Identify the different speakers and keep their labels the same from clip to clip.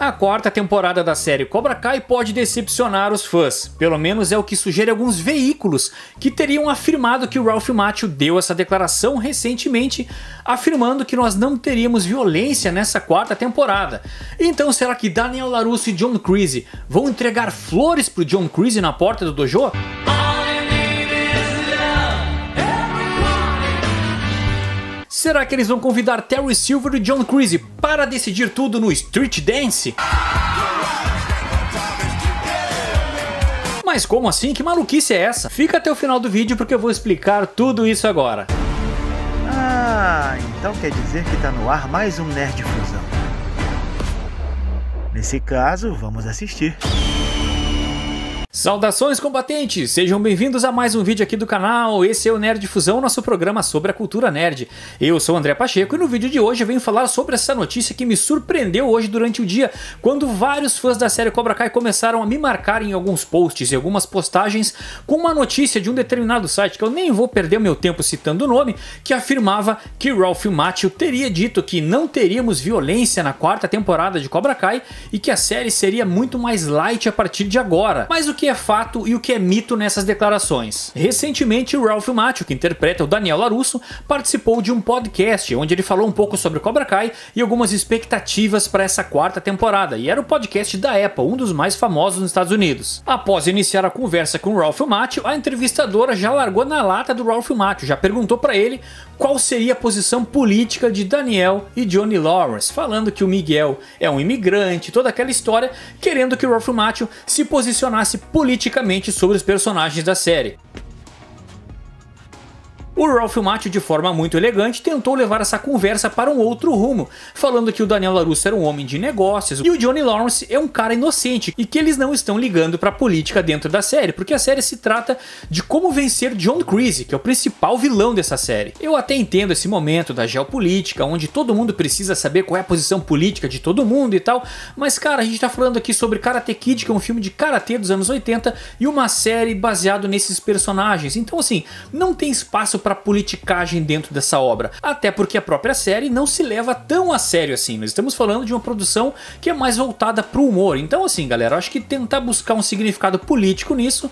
Speaker 1: A quarta temporada da série Cobra Kai pode decepcionar os fãs, pelo menos é o que sugere alguns veículos que teriam afirmado que o Ralph Macchio deu essa declaração recentemente, afirmando que nós não teríamos violência nessa quarta temporada. Então será que Daniel LaRusso e John Creasy vão entregar flores pro John Creasy na porta do dojo? Será que eles vão convidar Terry Silver e John Creasy para decidir tudo no Street Dance? Mas como assim? Que maluquice é essa? Fica até o final do vídeo porque eu vou explicar tudo isso agora. Ah, então quer dizer que tá no ar mais um Nerd Fusão. Nesse caso, vamos assistir. Saudações combatentes, sejam bem-vindos a mais um vídeo aqui do canal, esse é o Nerd Fusão, nosso programa sobre a cultura nerd. Eu sou o André Pacheco e no vídeo de hoje eu venho falar sobre essa notícia que me surpreendeu hoje durante o dia, quando vários fãs da série Cobra Kai começaram a me marcar em alguns posts e algumas postagens com uma notícia de um determinado site, que eu nem vou perder o meu tempo citando o nome, que afirmava que Ralph Macchio teria dito que não teríamos violência na quarta temporada de Cobra Kai e que a série seria muito mais light a partir de agora. Mas o que que é fato e o que é mito nessas declarações. Recentemente, o Ralph Macchio, que interpreta o Daniel Larusso, participou de um podcast onde ele falou um pouco sobre Cobra Kai e algumas expectativas para essa quarta temporada, e era o podcast da Apple, um dos mais famosos nos Estados Unidos. Após iniciar a conversa com o Ralph Macchio, a entrevistadora já largou na lata do Ralph Macchio, já perguntou para ele qual seria a posição política de Daniel e Johnny Lawrence, falando que o Miguel é um imigrante, toda aquela história, querendo que o Ralph Macchio se posicionasse politicamente sobre os personagens da série. O Ralph Macchio, de forma muito elegante, tentou levar essa conversa para um outro rumo, falando que o Daniel LaRusso era um homem de negócios e o Johnny Lawrence é um cara inocente e que eles não estão ligando para a política dentro da série, porque a série se trata de como vencer John Creasy, que é o principal vilão dessa série. Eu até entendo esse momento da geopolítica, onde todo mundo precisa saber qual é a posição política de todo mundo e tal, mas cara, a gente tá falando aqui sobre Karate Kid, que é um filme de karatê dos anos 80 e uma série baseado nesses personagens. Então assim, não tem espaço para para politicagem dentro dessa obra. Até porque a própria série não se leva tão a sério assim. Nós estamos falando de uma produção que é mais voltada para o humor. Então, assim, galera, acho que tentar buscar um significado político nisso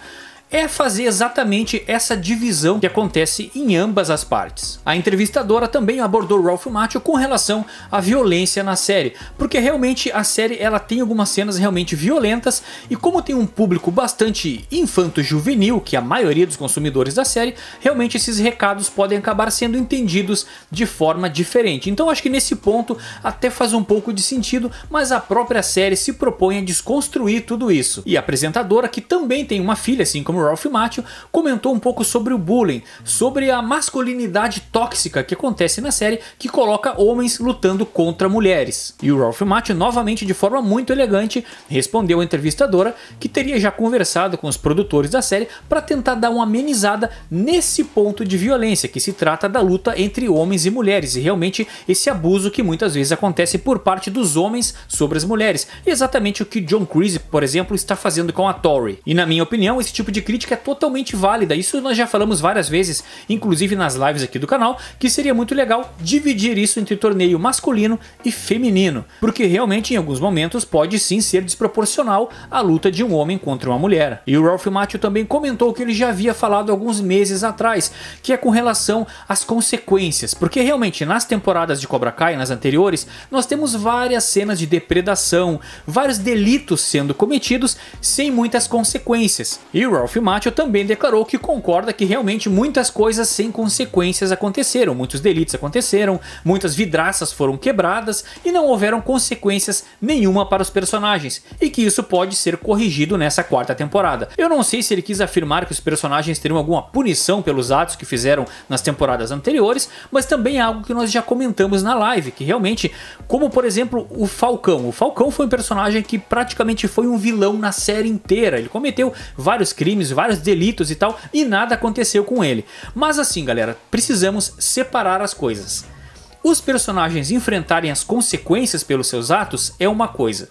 Speaker 1: é fazer exatamente essa divisão que acontece em ambas as partes. A entrevistadora também abordou Ralph Macchio com relação à violência na série, porque realmente a série ela tem algumas cenas realmente violentas e como tem um público bastante infanto-juvenil, que é a maioria dos consumidores da série, realmente esses recados podem acabar sendo entendidos de forma diferente. Então acho que nesse ponto até faz um pouco de sentido, mas a própria série se propõe a desconstruir tudo isso. E a apresentadora, que também tem uma filha, assim como Ralph Macchio, comentou um pouco sobre o bullying, sobre a masculinidade tóxica que acontece na série que coloca homens lutando contra mulheres. E o Ralph Macchio, novamente de forma muito elegante, respondeu à entrevistadora que teria já conversado com os produtores da série para tentar dar uma amenizada nesse ponto de violência que se trata da luta entre homens e mulheres e realmente esse abuso que muitas vezes acontece por parte dos homens sobre as mulheres, exatamente o que John Creasy, por exemplo, está fazendo com a Tori. E na minha opinião, esse tipo de crítica é totalmente válida. Isso nós já falamos várias vezes, inclusive nas lives aqui do canal, que seria muito legal dividir isso entre torneio masculino e feminino, porque realmente em alguns momentos pode sim ser desproporcional a luta de um homem contra uma mulher. E o Ralph Macchio também comentou que ele já havia falado alguns meses atrás, que é com relação às consequências, porque realmente nas temporadas de Cobra Kai, nas anteriores, nós temos várias cenas de depredação, vários delitos sendo cometidos sem muitas consequências. E o Ralph Filmatio também declarou que concorda que realmente muitas coisas sem consequências aconteceram, muitos delitos aconteceram, muitas vidraças foram quebradas e não houveram consequências nenhuma para os personagens, e que isso pode ser corrigido nessa quarta temporada. Eu não sei se ele quis afirmar que os personagens teriam alguma punição pelos atos que fizeram nas temporadas anteriores, mas também é algo que nós já comentamos na live, que realmente, como por exemplo o Falcão. O Falcão foi um personagem que praticamente foi um vilão na série inteira. Ele cometeu vários crimes crimes, vários delitos e tal, e nada aconteceu com ele. Mas assim, galera, precisamos separar as coisas. Os personagens enfrentarem as consequências pelos seus atos é uma coisa.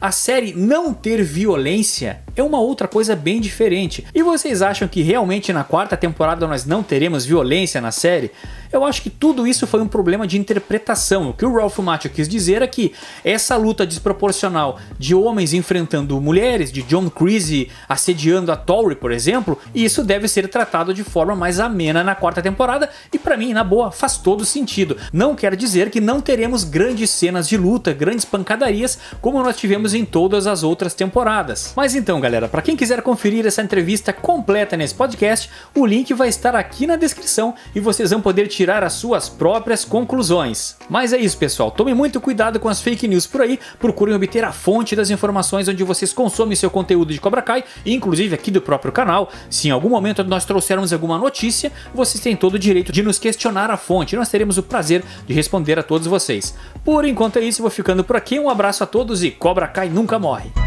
Speaker 1: A série não ter violência é uma outra coisa bem diferente. E vocês acham que realmente na quarta temporada nós não teremos violência na série? Eu acho que tudo isso foi um problema de interpretação. O que o Ralph Macchio quis dizer é que essa luta desproporcional de homens enfrentando mulheres, de John Creasy assediando a Tory, por exemplo, isso deve ser tratado de forma mais amena na quarta temporada e para mim, na boa, faz todo sentido. Não quer dizer que não teremos grandes cenas de luta, grandes pancadarias como nós tivemos em todas as outras temporadas. Mas então, galera, para quem quiser conferir essa entrevista completa nesse podcast, o link vai estar aqui na descrição e vocês vão poder tirar as suas próprias conclusões. Mas é isso, pessoal. Tome muito cuidado com as fake news por aí, procurem obter a fonte das informações onde vocês consomem seu conteúdo de Cobra Kai, inclusive aqui do próprio canal. Se em algum momento nós trouxermos alguma notícia, vocês têm todo o direito de nos questionar a fonte. Nós teremos o prazer de responder a todos vocês. Por enquanto é isso, vou ficando por aqui. Um abraço a todos e Cobra Kai nunca morre.